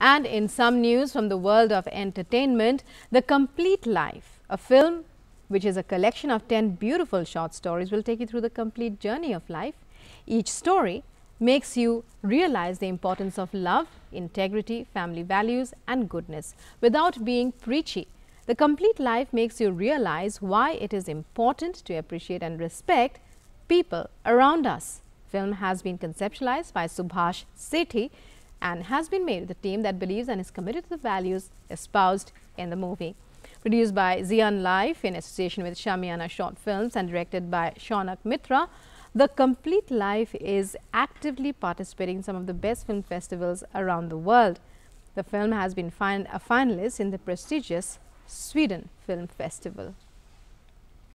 And in some news from the world of entertainment, The Complete Life, a film which is a collection of 10 beautiful short stories, will take you through the complete journey of life. Each story makes you realize the importance of love, integrity, family values and goodness without being preachy. The complete life makes you realize why it is important to appreciate and respect people around us. Film has been conceptualized by Subhash Sethi, and has been made with a team that believes and is committed to the values espoused in the movie. Produced by Zian Life in association with Shamiana Short Films and directed by Shaunak Mitra, The Complete Life is actively participating in some of the best film festivals around the world. The film has been fin a finalist in the prestigious Sweden Film Festival.